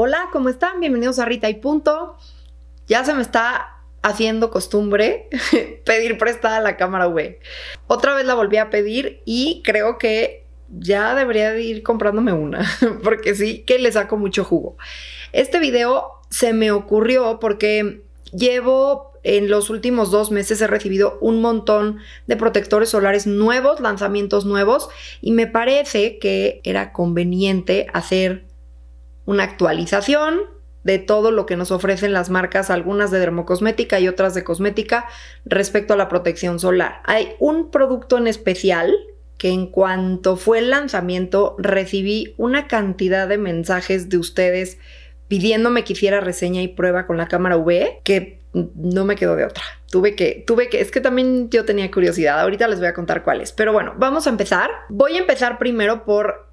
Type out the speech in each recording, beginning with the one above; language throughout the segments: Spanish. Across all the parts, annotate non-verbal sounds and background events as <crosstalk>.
Hola, ¿cómo están? Bienvenidos a Rita y Punto. Ya se me está haciendo costumbre <laughs> pedir prestada la cámara web. Otra vez la volví a pedir y creo que ya debería ir comprándome una, <laughs> porque sí que le saco mucho jugo. Este video se me ocurrió porque llevo en los últimos dos meses he recibido un montón de protectores solares nuevos, lanzamientos nuevos, y me parece que era conveniente hacer una actualización de todo lo que nos ofrecen las marcas, algunas de dermocosmética y otras de cosmética, respecto a la protección solar. Hay un producto en especial que en cuanto fue el lanzamiento recibí una cantidad de mensajes de ustedes pidiéndome que hiciera reseña y prueba con la cámara V, que no me quedó de otra. Tuve que, tuve que, es que también yo tenía curiosidad, ahorita les voy a contar cuáles, pero bueno, vamos a empezar. Voy a empezar primero por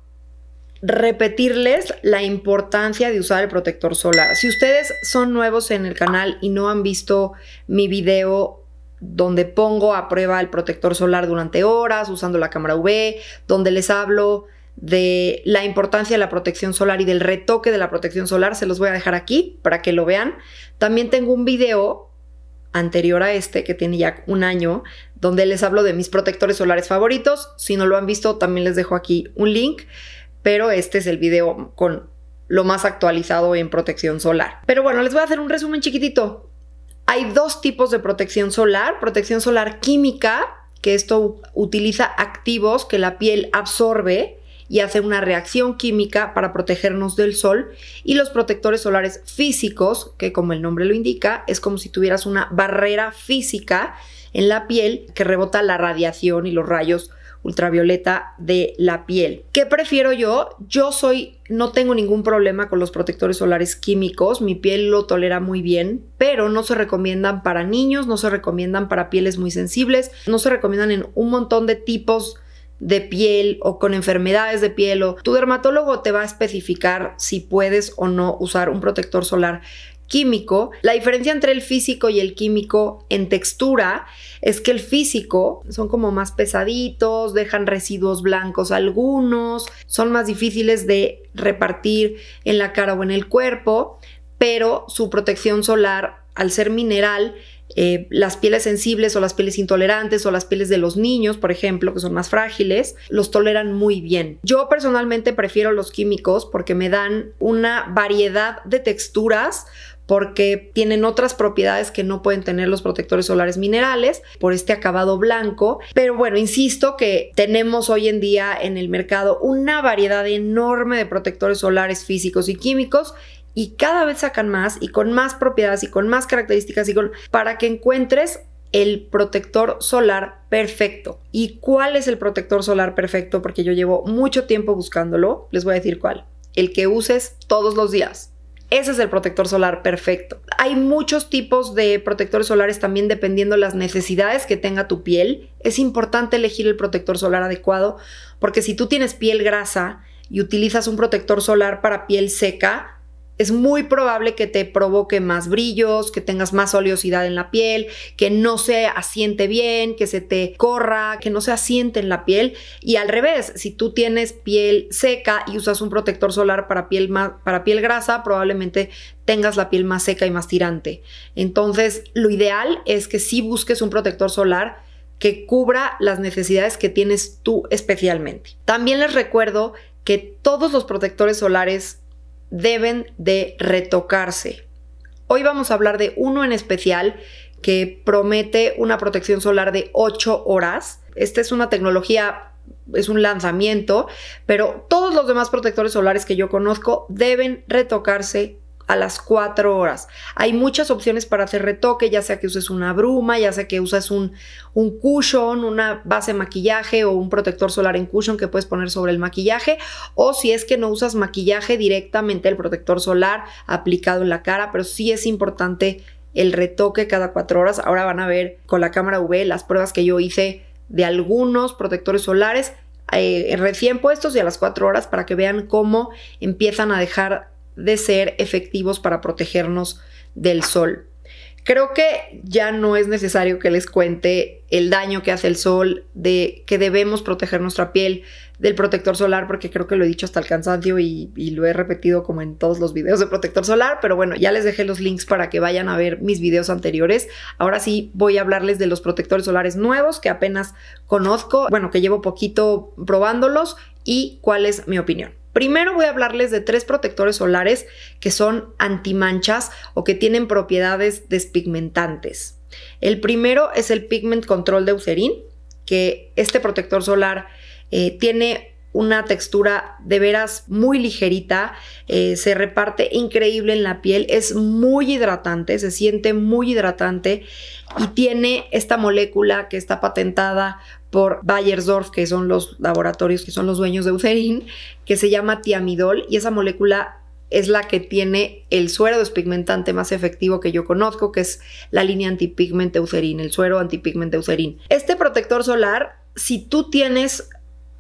repetirles la importancia de usar el protector solar. Si ustedes son nuevos en el canal y no han visto mi video donde pongo a prueba el protector solar durante horas usando la cámara UV, donde les hablo de la importancia de la protección solar y del retoque de la protección solar, se los voy a dejar aquí para que lo vean. También tengo un video anterior a este, que tiene ya un año, donde les hablo de mis protectores solares favoritos. Si no lo han visto, también les dejo aquí un link pero este es el video con lo más actualizado en protección solar. Pero bueno, les voy a hacer un resumen chiquitito. Hay dos tipos de protección solar, protección solar química, que esto utiliza activos que la piel absorbe y hace una reacción química para protegernos del sol y los protectores solares físicos, que como el nombre lo indica, es como si tuvieras una barrera física en la piel que rebota la radiación y los rayos ultravioleta de la piel. ¿Qué prefiero yo? Yo soy, no tengo ningún problema con los protectores solares químicos, mi piel lo tolera muy bien, pero no se recomiendan para niños, no se recomiendan para pieles muy sensibles, no se recomiendan en un montón de tipos de piel o con enfermedades de piel o tu dermatólogo te va a especificar si puedes o no usar un protector solar químico. La diferencia entre el físico y el químico en textura es que el físico son como más pesaditos, dejan residuos blancos algunos, son más difíciles de repartir en la cara o en el cuerpo, pero su protección solar al ser mineral eh, las pieles sensibles o las pieles intolerantes o las pieles de los niños, por ejemplo, que son más frágiles, los toleran muy bien. Yo personalmente prefiero los químicos porque me dan una variedad de texturas porque tienen otras propiedades que no pueden tener los protectores solares minerales por este acabado blanco. Pero bueno, insisto que tenemos hoy en día en el mercado una variedad enorme de protectores solares físicos y químicos y cada vez sacan más y con más propiedades y con más características y con para que encuentres el protector solar perfecto. ¿Y cuál es el protector solar perfecto? Porque yo llevo mucho tiempo buscándolo. Les voy a decir cuál. El que uses todos los días. Ese es el protector solar perfecto. Hay muchos tipos de protectores solares también dependiendo las necesidades que tenga tu piel. Es importante elegir el protector solar adecuado porque si tú tienes piel grasa y utilizas un protector solar para piel seca, es muy probable que te provoque más brillos, que tengas más oleosidad en la piel, que no se asiente bien, que se te corra, que no se asiente en la piel. Y al revés, si tú tienes piel seca y usas un protector solar para piel, para piel grasa, probablemente tengas la piel más seca y más tirante. Entonces, lo ideal es que sí busques un protector solar que cubra las necesidades que tienes tú especialmente. También les recuerdo que todos los protectores solares deben de retocarse. Hoy vamos a hablar de uno en especial que promete una protección solar de 8 horas. Esta es una tecnología, es un lanzamiento, pero todos los demás protectores solares que yo conozco deben retocarse a las 4 horas. Hay muchas opciones para hacer retoque, ya sea que uses una bruma, ya sea que uses un, un cushion, una base de maquillaje o un protector solar en cushion que puedes poner sobre el maquillaje, o si es que no usas maquillaje directamente el protector solar aplicado en la cara, pero sí es importante el retoque cada 4 horas. Ahora van a ver con la cámara UV las pruebas que yo hice de algunos protectores solares eh, recién puestos y a las 4 horas para que vean cómo empiezan a dejar de ser efectivos para protegernos del sol. Creo que ya no es necesario que les cuente el daño que hace el sol, de que debemos proteger nuestra piel del protector solar, porque creo que lo he dicho hasta el cansancio y, y, lo he repetido como en todos los videos de protector solar, pero bueno, ya les dejé los links para que vayan a ver mis videos anteriores. Ahora sí voy a hablarles de los protectores solares nuevos que apenas conozco, bueno, que llevo poquito probándolos y cuál es mi opinión. Primero voy a hablarles de tres protectores solares que son antimanchas o que tienen propiedades despigmentantes. El primero es el Pigment Control de Eucerin, que este protector solar eh, tiene una textura de veras muy ligerita, eh, se reparte increíble en la piel, es muy hidratante, se siente muy hidratante y tiene esta molécula que está patentada por Bayersdorf, que son los laboratorios que son los dueños de Eucerin, que se llama tiamidol y esa molécula es la que tiene el suero despigmentante más efectivo que yo conozco, que es la línea antipigmente Eucerin, el suero antipigment Eucerin. Este protector solar, si tú tienes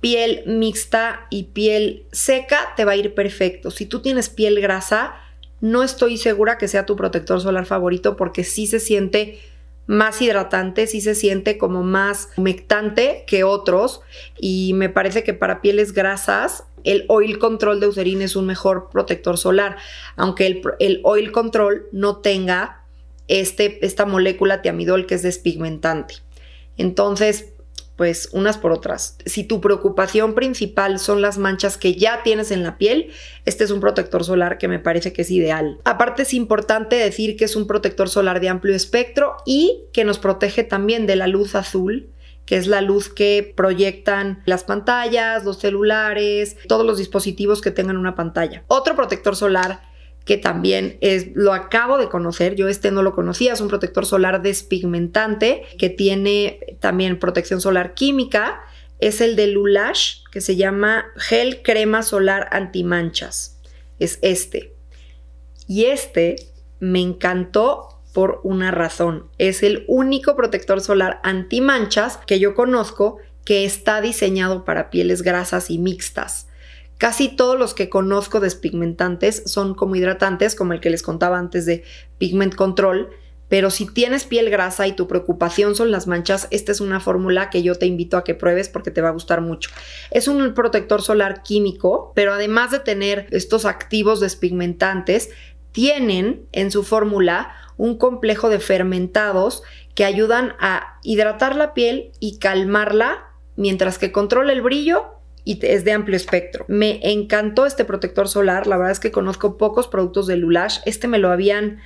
piel mixta y piel seca, te va a ir perfecto. Si tú tienes piel grasa, no estoy segura que sea tu protector solar favorito porque sí se siente más hidratante, sí se siente como más humectante que otros y me parece que para pieles grasas el Oil Control de Eucerin es un mejor protector solar, aunque el, Oil Control no tenga este, esta molécula tiamidol que es despigmentante. Entonces, pues unas por otras. Si tu preocupación principal son las manchas que ya tienes en la piel, este es un protector solar que me parece que es ideal. Aparte es importante decir que es un protector solar de amplio espectro y que nos protege también de la luz azul que es la luz que proyectan las pantallas, los celulares, todos los dispositivos que tengan una pantalla. Otro protector solar que también es, lo acabo de conocer, yo este no lo conocía, es un protector solar despigmentante que tiene también protección solar química, es el de Lulash, que se llama Gel Crema Solar Antimanchas, es este. Y este me encantó por una razón, es el único protector solar antimanchas que yo conozco que está diseñado para pieles grasas y mixtas. Casi todos los que conozco despigmentantes son como hidratantes, como el que les contaba antes de Pigment Control, pero si tienes piel grasa y tu preocupación son las manchas, esta es una fórmula que yo te invito a que pruebes porque te va a gustar mucho. Es un protector solar químico, pero además de tener estos activos despigmentantes, tienen en su fórmula un complejo de fermentados que ayudan a hidratar la piel y calmarla mientras que controla el brillo y es de amplio espectro. Me encantó este protector solar, la verdad es que conozco pocos productos de Lulash, este me lo habían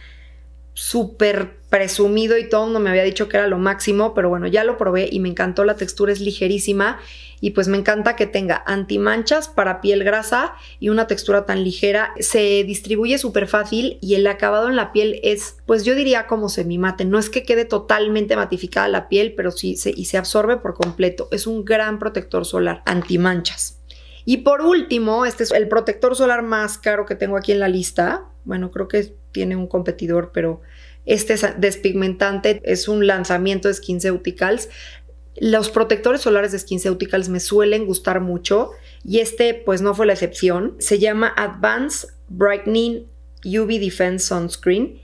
súper presumido y todo no me había dicho que era lo máximo, pero bueno, ya lo probé y me encantó, la textura es ligerísima y pues me encanta que tenga antimanchas para piel grasa y una textura tan ligera. Se distribuye súper fácil y el acabado en la piel es, pues yo diría como semimate. No es que quede totalmente matificada la piel, pero sí se, y se absorbe por completo. Es un gran protector solar antimanchas. Y por último, este es el protector solar más caro que tengo aquí en la lista. Bueno, creo que tiene un competidor, pero este es despigmentante es un lanzamiento de SkinCeuticals. Los protectores solares de SkinCeuticals me suelen gustar mucho y este pues no fue la excepción. Se llama Advanced Brightening UV Defense Sunscreen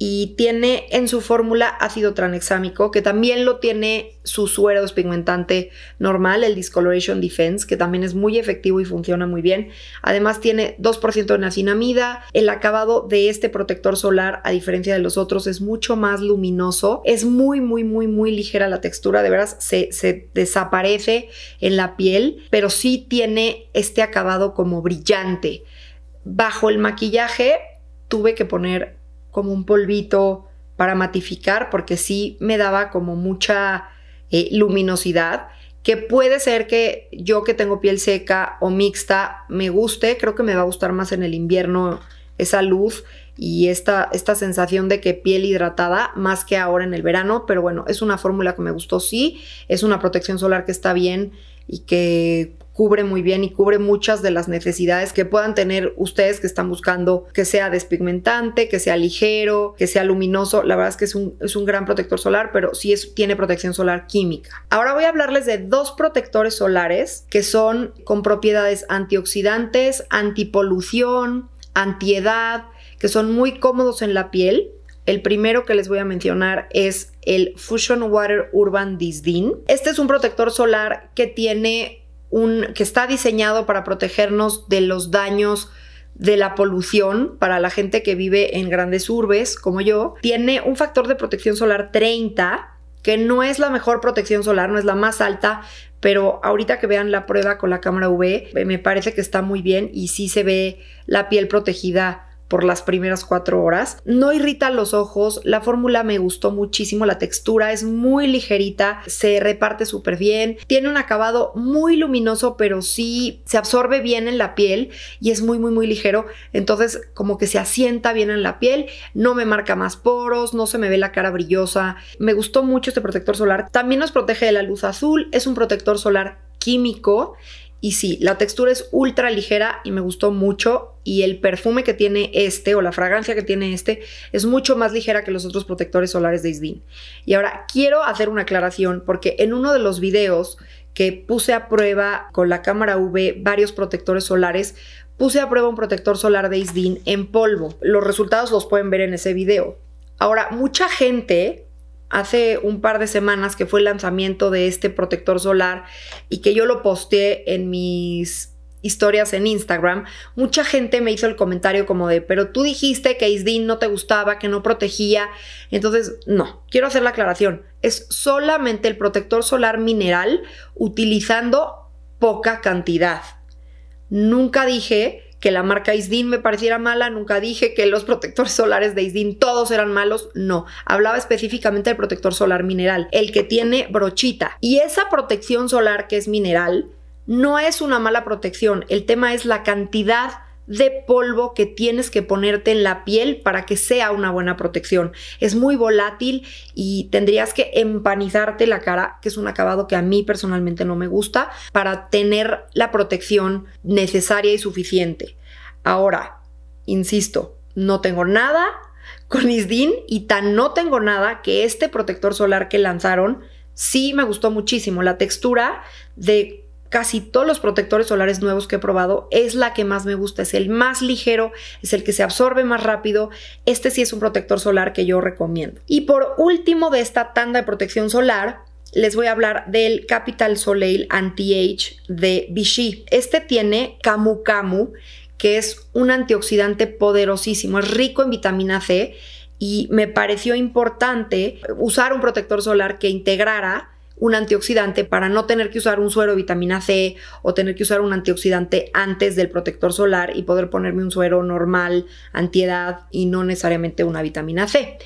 y tiene en su fórmula ácido tranexámico, que también lo tiene su suero despigmentante normal, el Discoloration Defense, que también es muy efectivo y funciona muy bien. Además tiene 2% de nacinamida. El acabado de este protector solar, a diferencia de los otros, es mucho más luminoso. Es muy, muy, muy, muy ligera la textura, de veras se, se desaparece en la piel, pero sí tiene este acabado como brillante. Bajo el maquillaje tuve que poner como un polvito para matificar porque sí me daba como mucha eh, luminosidad que puede ser que yo que tengo piel seca o mixta me guste, creo que me va a gustar más en el invierno esa luz y esta, esta sensación de que piel hidratada más que ahora en el verano, pero bueno, es una fórmula que me gustó, sí, es una protección solar que está bien y que cubre muy bien y cubre muchas de las necesidades que puedan tener ustedes que están buscando que sea despigmentante, que sea ligero, que sea luminoso. La verdad es que es un, gran protector solar, pero sí es, tiene protección solar química. Ahora voy a hablarles de dos protectores solares que son con propiedades antioxidantes, antipolución, antiedad, que son muy cómodos en la piel. El primero que les voy a mencionar es el Fusion Water Urban Disdin. Este es un protector solar que tiene un, que está diseñado para protegernos de los daños de la polución para la gente que vive en grandes urbes como yo, tiene un factor de protección solar 30, que no es la mejor protección solar, no es la más alta, pero ahorita que vean la prueba con la cámara UV, me parece que está muy bien y sí se ve la piel protegida por las primeras cuatro horas. No irrita los ojos, la fórmula me gustó muchísimo, la textura es muy ligerita, se reparte súper bien, tiene un acabado muy luminoso, pero sí se absorbe bien en la piel y es muy, muy, muy ligero. Entonces, como que se asienta bien en la piel, no me marca más poros, no se me ve la cara brillosa. Me gustó mucho este protector solar. También nos protege de la luz azul, es un protector solar químico y sí, la textura es ultra ligera y me gustó mucho. Y el perfume que tiene este o la fragancia que tiene este es mucho más ligera que los otros protectores solares de Isdin. Y ahora quiero hacer una aclaración porque en uno de los videos que puse a prueba con la cámara V varios protectores solares, puse a prueba un protector solar de Isdin en polvo. Los resultados los pueden ver en ese video. Ahora, mucha gente hace un par de semanas que fue el lanzamiento de este protector solar y que yo lo posteé en mis historias en Instagram, mucha gente me hizo el comentario como de, pero tú dijiste que ISDIN no te gustaba, que no protegía, entonces no, quiero hacer la aclaración, es solamente el protector solar mineral utilizando poca cantidad. Nunca dije que la marca Isdin me pareciera mala, nunca dije que los protectores solares de Isdin todos eran malos, no, hablaba específicamente del protector solar mineral, el que tiene brochita. Y esa protección solar que es mineral no es una mala protección, el tema es la cantidad de polvo que tienes que ponerte en la piel para que sea una buena protección. Es muy volátil y tendrías que empanizarte la cara, que es un acabado que a mí personalmente no me gusta, para tener la protección necesaria y suficiente. Ahora, insisto, no tengo nada con ISDIN y tan no tengo nada que este protector solar que lanzaron sí me gustó muchísimo. La textura de casi todos los protectores solares nuevos que he probado, es la que más me gusta, es el más ligero, es el que se absorbe más rápido. Este sí es un protector solar que yo recomiendo. Y por último de esta tanda de protección solar, les voy a hablar del Capital Soleil Anti-Age de Vichy. Este tiene Camu Camu, que es un antioxidante poderosísimo, es rico en vitamina C y me pareció importante usar un protector solar que integrara un antioxidante para no tener que usar un suero de vitamina C o tener que usar un antioxidante antes del protector solar y poder ponerme un suero normal, antiedad y no necesariamente una vitamina C.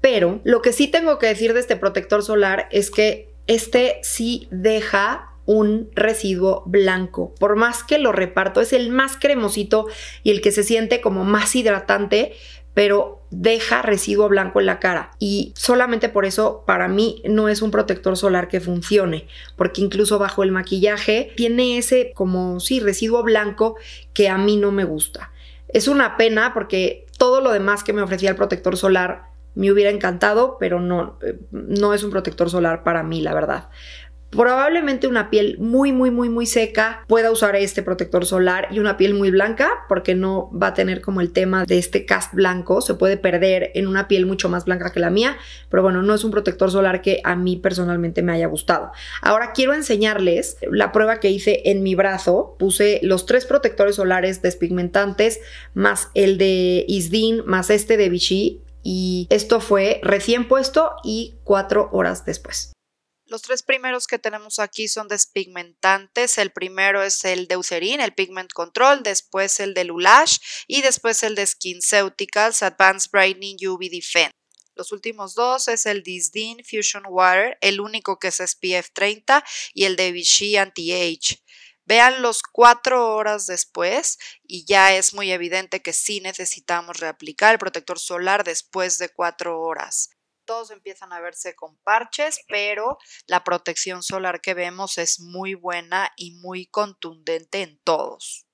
Pero lo que sí tengo que decir de este protector solar es que este sí deja un residuo blanco. Por más que lo reparto, es el más cremosito y el que se siente como más hidratante, pero deja residuo blanco en la cara y solamente por eso para mí no es un protector solar que funcione porque incluso bajo el maquillaje tiene ese como sí residuo blanco que a mí no me gusta es una pena porque todo lo demás que me ofrecía el protector solar me hubiera encantado pero no eh, no es un protector solar para mí la verdad Probablemente una piel muy, muy, muy, muy seca pueda usar este protector solar y una piel muy blanca porque no va a tener como el tema de este cast blanco, se puede perder en una piel mucho más blanca que la mía, pero bueno, no es un protector solar que a mí personalmente me haya gustado. Ahora quiero enseñarles la prueba que hice en mi brazo, puse los tres protectores solares despigmentantes más el de Isdin más este de Vichy y esto fue recién puesto y cuatro horas después. Los tres primeros que tenemos aquí son despigmentantes. El primero es el de Eucerin, el Pigment Control, después el de Lulash y después el de SkinCeuticals Advanced Brightening UV Defense. Los últimos dos es el Disdin Fusion Water, el único que es SPF 30 y el de Vichy Anti-Age. los cuatro horas después y ya es muy evidente que sí necesitamos reaplicar el protector solar después de cuatro horas todos empiezan a verse con parches, pero la protección solar que vemos es muy buena y muy contundente en todos.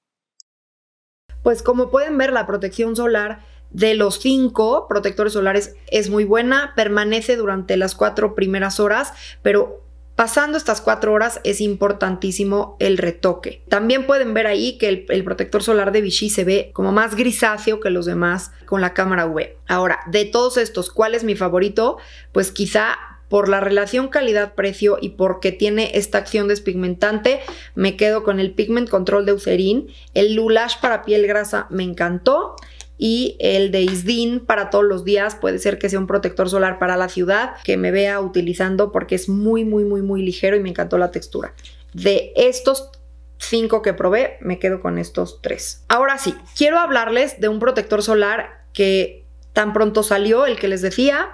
Pues como pueden ver, la protección solar de los cinco protectores solares es muy buena, permanece durante las cuatro primeras horas, pero Pasando estas cuatro horas es importantísimo el retoque. También pueden ver ahí que el, protector solar de Vichy se ve como más grisáceo que los demás con la cámara UV. Ahora, de todos estos, ¿cuál es mi favorito? Pues quizá por la relación calidad-precio y porque tiene esta acción despigmentante, me quedo con el Pigment Control de Eucerin. El Lulash para piel grasa me encantó y el de Isdin para todos los días. Puede ser que sea un protector solar para la ciudad que me vea utilizando porque es muy, muy, muy, muy ligero y me encantó la textura. De estos cinco que probé, me quedo con estos tres. Ahora sí, quiero hablarles de un protector solar que tan pronto salió, el que les decía.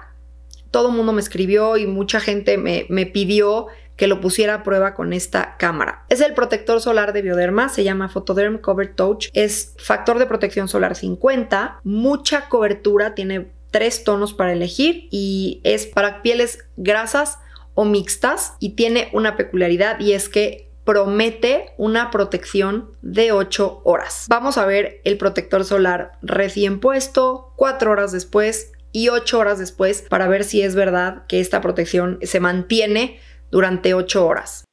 Todo el mundo me escribió y mucha gente me, me pidió que lo pusiera a prueba con esta cámara. Es el protector solar de Bioderma, se llama Photoderm Cover Touch, es factor de protección solar 50, mucha cobertura, tiene tres tonos para elegir y es para pieles grasas o mixtas y tiene una peculiaridad y es que promete una protección de 8 horas. Vamos a ver el protector solar recién puesto, 4 horas después y 8 horas después para ver si es verdad que esta protección se mantiene durante ocho horas.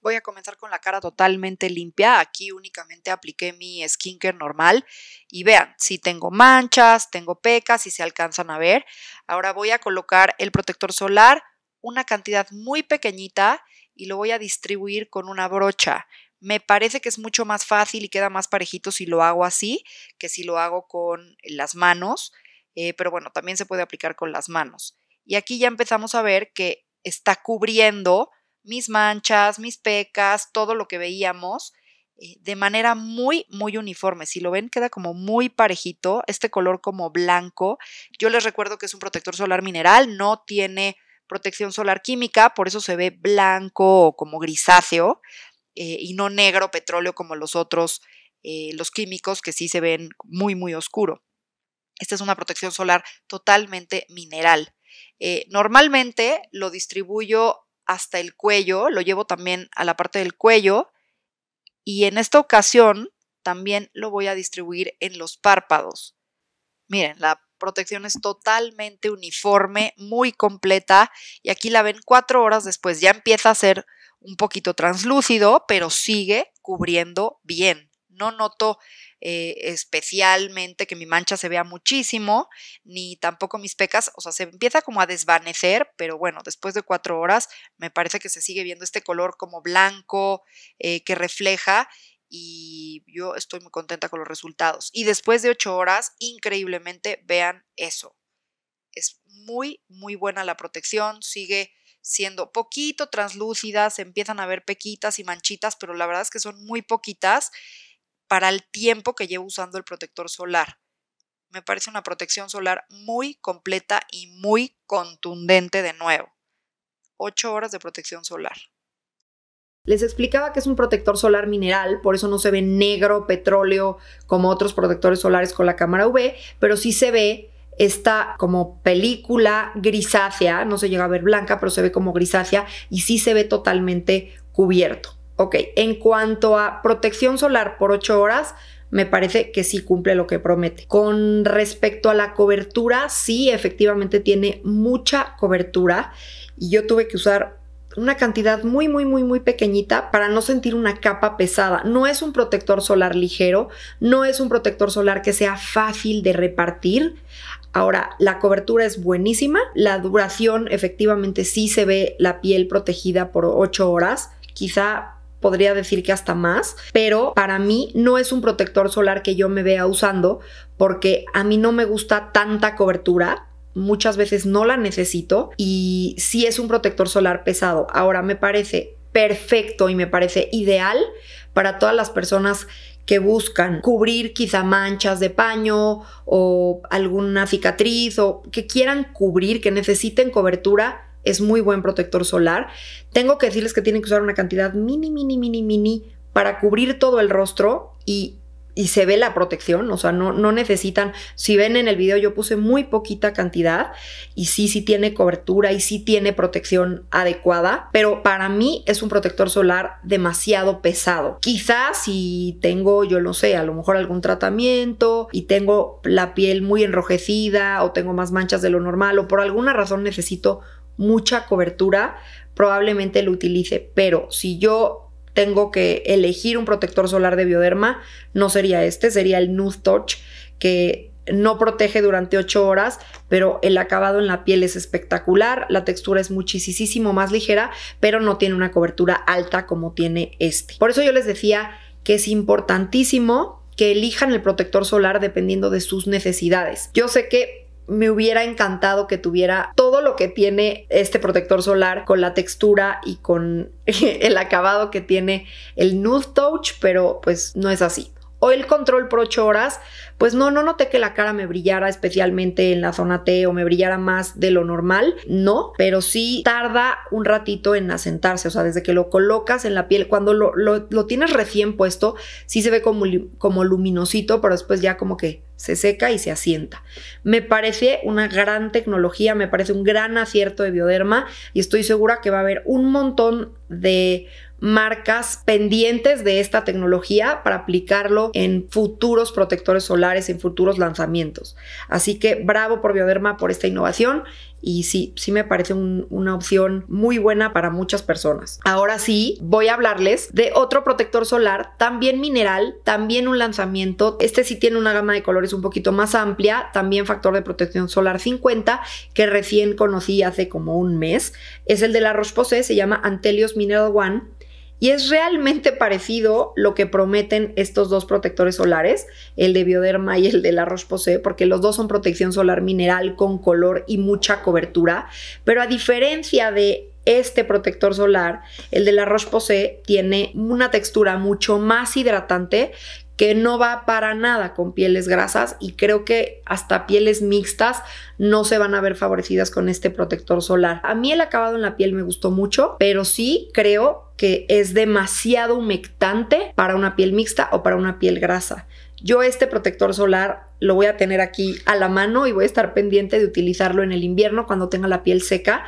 Voy a comenzar con la cara totalmente limpia. Aquí únicamente apliqué mi skincare normal y vean si tengo manchas, tengo pecas, si se alcanzan a ver. Ahora voy a colocar el protector solar, una cantidad muy pequeñita y lo voy a distribuir con una brocha. Me parece que es mucho más fácil y queda más parejito si lo hago así que si lo hago con las manos, eh, pero bueno, también se puede aplicar con las manos. Y aquí ya empezamos a ver que está cubriendo mis manchas, mis pecas, todo lo que veíamos eh, de manera muy, muy uniforme. Si lo ven, queda como muy parejito, este color como blanco. Yo les recuerdo que es un protector solar mineral, no tiene protección solar química, por eso se ve blanco o como grisáceo eh, y no negro petróleo como los otros, eh, los químicos que sí se ven muy, muy oscuro. Esta es una protección solar totalmente mineral. Eh, normalmente lo distribuyo hasta el cuello, lo llevo también a la parte del cuello y en esta ocasión también lo voy a distribuir en los párpados. Miren, la protección es totalmente uniforme, muy completa y aquí la ven cuatro horas después, ya empieza a ser un poquito translúcido, pero sigue cubriendo bien. No noto eh, especialmente que mi mancha se vea muchísimo, ni tampoco mis pecas, o sea, se empieza como a desvanecer, pero bueno, después de cuatro horas me parece que se sigue viendo este color como blanco eh, que refleja y yo estoy muy contenta con los resultados. Y después de ocho horas, increíblemente, vean eso. Es muy, muy buena la protección, sigue siendo poquito translúcida. Se empiezan a ver pequitas y manchitas, pero la verdad es que son muy poquitas para el tiempo que llevo usando el protector solar. Me parece una protección solar muy completa y muy contundente de nuevo. 8 horas de protección solar. Les explicaba que es un protector solar mineral, por eso no se ve negro, petróleo, como otros protectores solares con la cámara UV, pero sí se ve esta como película grisácea, no se llega a ver blanca, pero se ve como grisácea y sí se ve totalmente cubierto. Ok, en cuanto a protección solar por 8 horas, me parece que sí cumple lo que promete. Con respecto a la cobertura, sí, efectivamente tiene mucha cobertura y yo tuve que usar una cantidad muy, muy, muy, muy pequeñita para no sentir una capa pesada. No es un protector solar ligero, no es un protector solar que sea fácil de repartir. Ahora, la cobertura es buenísima, la duración efectivamente sí se ve la piel protegida por 8 horas, quizá podría decir que hasta más, pero para mí no es un protector solar que yo me vea usando porque a mí no me gusta tanta cobertura. Muchas veces no la necesito y si es un protector solar pesado. Ahora me parece perfecto y me parece ideal para todas las personas que buscan cubrir quizá manchas de paño o alguna cicatriz o que quieran cubrir, que necesiten cobertura es muy buen protector solar. Tengo que decirles que tienen que usar una cantidad mini, mini, mini, mini para cubrir todo el rostro y, se ve la protección, o sea, no, no, necesitan, si ven en el video yo puse muy poquita cantidad y sí, sí tiene cobertura y sí tiene protección adecuada, pero para mí es un protector solar demasiado pesado. Quizás si tengo, yo no sé, a lo mejor algún tratamiento y tengo la piel muy enrojecida o tengo más manchas de lo normal o por alguna razón necesito mucha cobertura, probablemente lo utilice, pero si yo tengo que elegir un protector solar de bioderma, no sería este, sería el Nude Touch, que no protege durante 8 horas, pero el acabado en la piel es espectacular, la textura es muchísimo más ligera, pero no tiene una cobertura alta como tiene este. Por eso yo les decía que es importantísimo que elijan el protector solar dependiendo de sus necesidades. Yo sé que me hubiera encantado que tuviera todo lo que tiene este protector solar con la textura y con <laughs> el acabado que tiene el Nude Touch, pero pues no es así o el control por ocho horas, pues no, no noté que la cara me brillara especialmente en la zona T o me brillara más de lo normal, no, pero sí tarda un ratito en asentarse, o sea, desde que lo colocas en la piel, cuando lo, tienes recién puesto, sí se ve como, como luminosito, pero después ya como que se seca y se asienta. Me parece una gran tecnología, me parece un gran acierto de bioderma y estoy segura que va a haber un montón de marcas pendientes de esta tecnología para aplicarlo en futuros protectores solares, en futuros lanzamientos. Así que bravo por Bioderma por esta innovación y sí, sí me parece una opción muy buena para muchas personas. Ahora sí, voy a hablarles de otro protector solar, también mineral, también un lanzamiento. Este sí tiene una gama de colores un poquito más amplia, también factor de protección solar 50, que recién conocí hace como un mes. Es el de la roche se llama Antelios Mineral One y es realmente parecido lo que prometen estos dos protectores solares, el de Bioderma y el de la Roche-Posay, porque los dos son protección solar mineral con color y mucha cobertura, pero a diferencia de este protector solar, el de la Roche-Posay, tiene una textura mucho más hidratante que no va para nada con pieles grasas y creo que hasta pieles mixtas no se van a ver favorecidas con este protector solar. A mí el acabado en la piel me gustó mucho, pero sí creo que es demasiado humectante para una piel mixta o para una piel grasa. Yo este protector solar lo voy a tener aquí a la mano y voy a estar pendiente de utilizarlo en el invierno cuando tenga la piel seca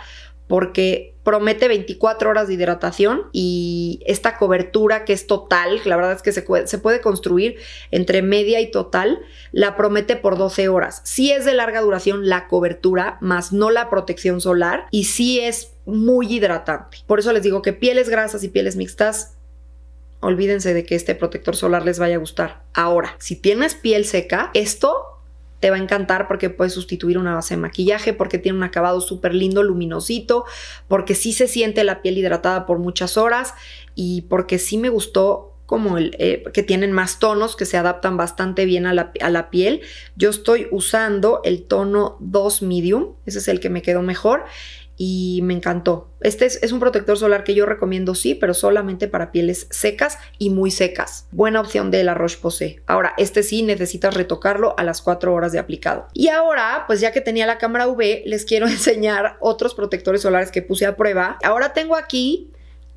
porque promete 24 horas de hidratación y esta cobertura que es total, la verdad es que se, puede construir entre media y total, la promete por 12 horas. Si es de larga duración la cobertura, más no la protección solar y si sí es muy hidratante. Por eso les digo que pieles grasas y pieles mixtas olvídense de que este protector solar les vaya a gustar. Ahora, si tienes piel seca, esto te va a encantar porque puedes sustituir una base de maquillaje, porque tiene un acabado súper lindo, luminosito, porque sí se siente la piel hidratada por muchas horas y porque sí me gustó como el, eh, que tienen más tonos, que se adaptan bastante bien a la, a la, piel. Yo estoy usando el tono 2 medium, ese es el que me quedó mejor y me encantó. Este es, un protector solar que yo recomiendo sí, pero solamente para pieles secas y muy secas. Buena opción de la Roche-Posay. Ahora, este sí necesitas retocarlo a las 4 horas de aplicado. Y ahora, pues ya que tenía la cámara UV, les quiero <laughs> enseñar otros protectores solares que puse a prueba. Ahora tengo aquí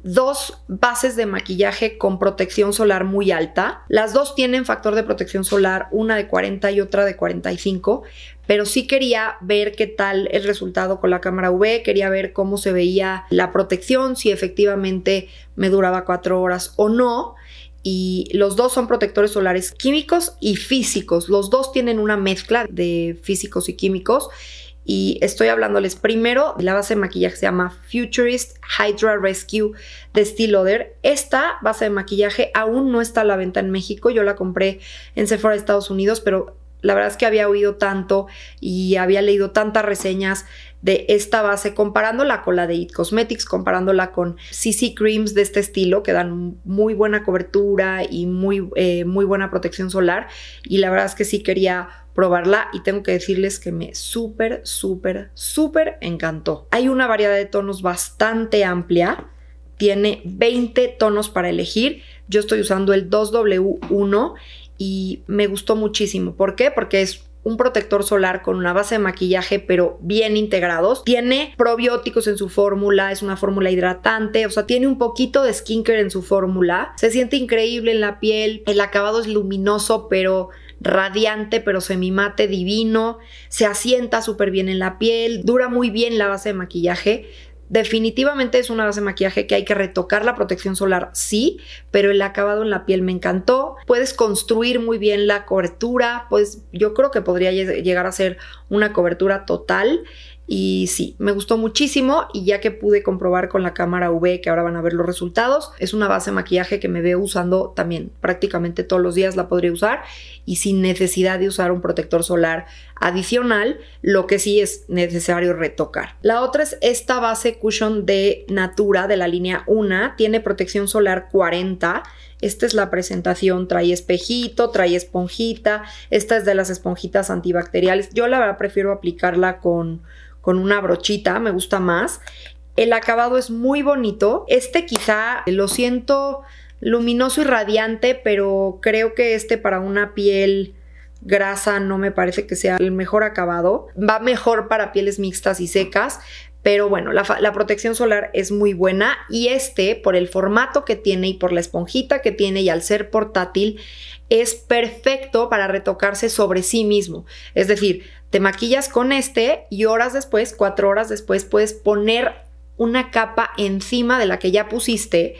dos bases de maquillaje con protección solar muy alta. Las dos tienen factor de protección solar, una de 40 y otra de 45, pero sí quería ver qué tal el resultado con la cámara UV, quería ver cómo se veía la protección, si efectivamente me duraba cuatro horas o no. Y los dos son protectores solares químicos y físicos. Los dos tienen una mezcla de físicos y químicos y estoy hablándoles primero de la base de maquillaje se llama Futurist Hydra Rescue de estilo Other. Esta base de maquillaje aún no está a la venta en México, yo la compré en Sephora de Estados Unidos, pero la verdad es que había oído tanto y había leído tantas reseñas de esta base, comparándola con la de It Cosmetics, comparándola con CC Creams de este estilo, que dan muy buena cobertura y muy, eh, muy buena protección solar. Y la verdad es que sí quería probarla y tengo que decirles que me súper, súper, súper encantó. Hay una variedad de tonos bastante amplia, tiene 20 tonos para elegir. Yo estoy usando el 2W1 y me gustó muchísimo. ¿Por qué? Porque es un protector solar con una base de maquillaje, pero bien integrados. Tiene probióticos en su fórmula, es una fórmula hidratante, o sea, tiene un poquito de skincare en su fórmula. Se siente increíble en la piel, el acabado es luminoso, pero radiante pero semimate divino, se asienta súper bien en la piel, dura muy bien la base de maquillaje. Definitivamente es una base de maquillaje que hay que retocar la protección solar, sí, pero el acabado en la piel me encantó. Puedes construir muy bien la cobertura, pues yo creo que podría llegar a ser una cobertura total y sí, me gustó muchísimo y ya que pude comprobar con la cámara V que ahora van a ver los resultados, es una base de maquillaje que me veo usando también prácticamente todos los días la podría usar y sin necesidad de usar un protector solar adicional, lo que sí es necesario retocar. La otra es esta base cushion de Natura de la línea 1, tiene protección solar 40 esta es la presentación, trae espejito, trae esponjita, esta es de las esponjitas antibacteriales. Yo la verdad prefiero aplicarla con, con una brochita, me gusta más. El acabado es muy bonito. Este quizá lo siento luminoso y radiante, pero creo que este para una piel grasa no me parece que sea el mejor acabado. Va mejor para pieles mixtas y secas, pero bueno, la, protección solar es muy buena y este, por el formato que tiene y por la esponjita que tiene y al ser portátil, es perfecto para retocarse sobre sí mismo. Es decir, te maquillas con este y horas después, cuatro horas después, puedes poner una capa encima de la que ya pusiste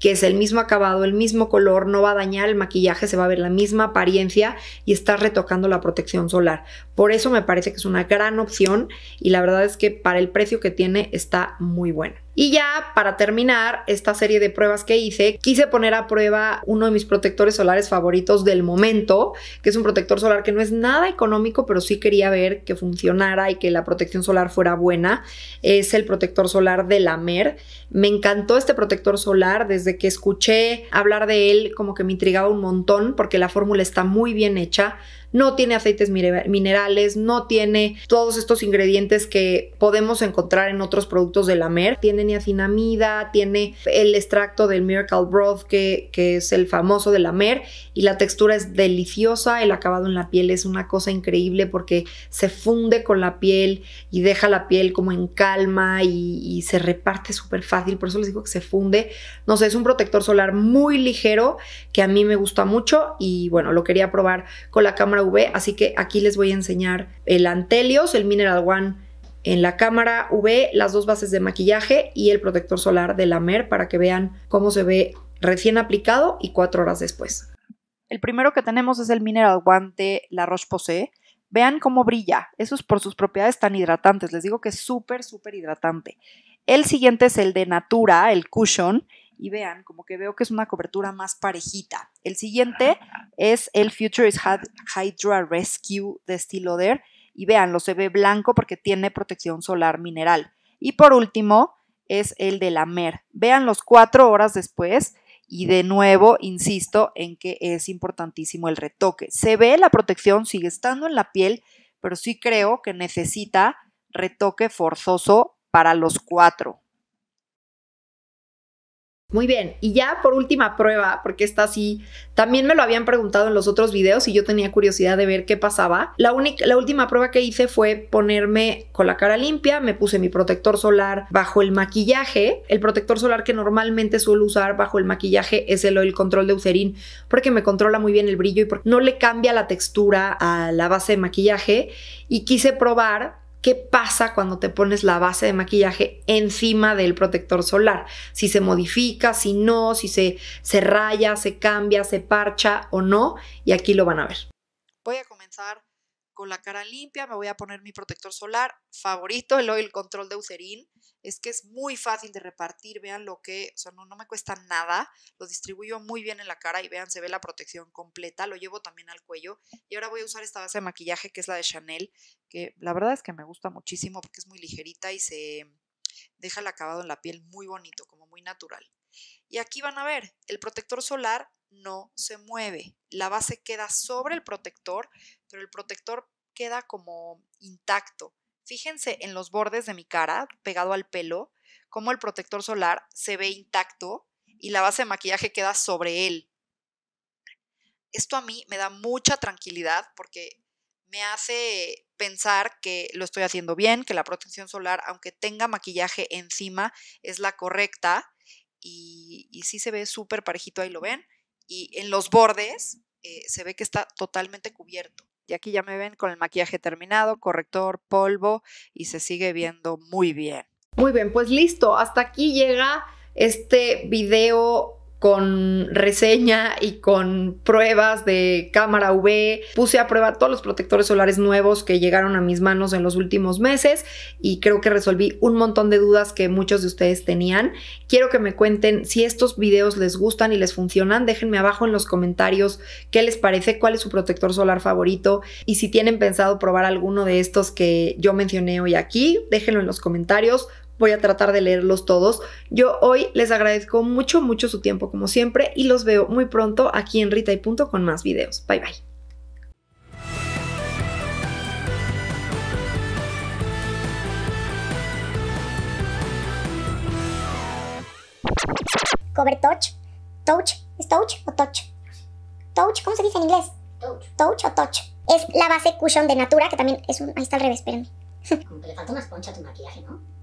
que es el mismo acabado, el mismo color, no va a dañar el maquillaje, se va a ver la misma apariencia y está retocando la protección solar. Por eso me parece que es una gran opción y la verdad es que para el precio que tiene está muy buena. Y ya para terminar esta serie de pruebas que hice, quise poner a prueba uno de mis protectores solares favoritos del momento, que es un protector solar que no es nada económico, pero sí quería ver que funcionara y que la protección solar fuera buena. Es el protector solar de la MER. Me encantó este protector solar desde que escuché hablar de él, como que me intrigaba un montón porque la fórmula está muy bien hecha no tiene aceites minerales, no tiene todos estos ingredientes que podemos encontrar en otros productos de la mer. Tiene niacinamida, tiene el extracto del Miracle Broth que, que es el famoso de la mer y la textura es deliciosa, el acabado en la piel es una cosa increíble porque se funde con la piel y deja la piel como en calma y, y se reparte súper fácil, por eso les digo que se funde. No sé, es un protector solar muy ligero que a mí me gusta mucho y bueno, lo quería probar con la cámara así que aquí les voy a enseñar el Antelios, el Mineral One en la cámara V, las dos bases de maquillaje y el protector solar de la MER para que vean cómo se ve recién aplicado y cuatro horas después. El primero que tenemos es el Mineral One de La Roche-Posay. Vean cómo brilla, eso es por sus propiedades tan hidratantes, les digo que es súper, súper hidratante. El siguiente es el de Natura, el Cushion, y vean, como que veo que es una cobertura más parejita. El siguiente ah. es el Future Hydra Rescue de estilo DER y lo se ve blanco porque tiene protección solar mineral. Y por último es el de la MER. Vean los cuatro horas después y de nuevo insisto en que es importantísimo el retoque. Se ve la protección, sigue estando en la piel, pero sí creo que necesita retoque forzoso para los cuatro. Muy bien, y ya por última prueba, porque esta sí, también me lo habían preguntado en los otros videos y yo tenía curiosidad de ver qué pasaba. La, única, la última prueba que hice fue ponerme con la cara limpia, me puse mi protector solar bajo el maquillaje. El protector solar que normalmente suelo usar bajo el maquillaje es el Oil Control de Eucerin, porque me controla muy bien el brillo y no le cambia la textura a la base de maquillaje. Y quise probar ¿Qué pasa cuando te pones la base de maquillaje encima del protector solar? Si se modifica, si no, si se, raya, se cambia, se parcha o no. Y aquí lo van a ver. Voy a comenzar con la cara limpia, me voy a poner mi protector solar favorito, el Oil Control de Eucerin es que es muy fácil de repartir, vean lo que, o sea, no, me cuesta nada, lo distribuyo muy bien en la cara y vean, se ve la protección completa, lo llevo también al cuello y ahora voy a usar esta base de maquillaje que es la de Chanel, que la verdad es que me gusta muchísimo porque es muy ligerita y se deja el acabado en la piel muy bonito, como muy natural. Y aquí van a ver, el protector solar no se mueve, la base queda sobre el protector, pero el protector queda como intacto. Fíjense en los bordes de mi cara, pegado al pelo, cómo el protector solar se ve intacto y la base de maquillaje queda sobre él. Esto a mí me da mucha tranquilidad porque me hace pensar que lo estoy haciendo bien, que la protección solar, aunque tenga maquillaje encima, es la correcta y, sí se ve súper parejito, ahí lo ven, y en los bordes eh, se ve que está totalmente cubierto. Y aquí ya me ven con el maquillaje terminado, corrector, polvo y se sigue viendo muy bien. Muy bien, pues listo, hasta aquí llega este video con reseña y con pruebas de cámara UV. Puse a prueba todos los protectores solares nuevos que llegaron a mis manos en los últimos meses y creo que resolví un montón de dudas que muchos de ustedes tenían. Quiero que me cuenten si estos videos les gustan y les funcionan. Déjenme abajo en los comentarios qué les parece, cuál es su protector solar favorito y si tienen pensado probar alguno de estos que yo mencioné hoy aquí. Déjenlo en los comentarios voy a tratar de leerlos todos. Yo hoy les agradezco mucho, mucho su tiempo como siempre y los veo muy pronto aquí en Rita y Punto con más videos. Bye bye. Cover touch, touch, ¿es touch o touch? Touch, ¿cómo se dice en inglés? Touch. o touch. Es la base cushion de Natura, que también es un... Ahí está al revés, espérenme. Como que le falta más ponchas a tu maquillaje, ¿no?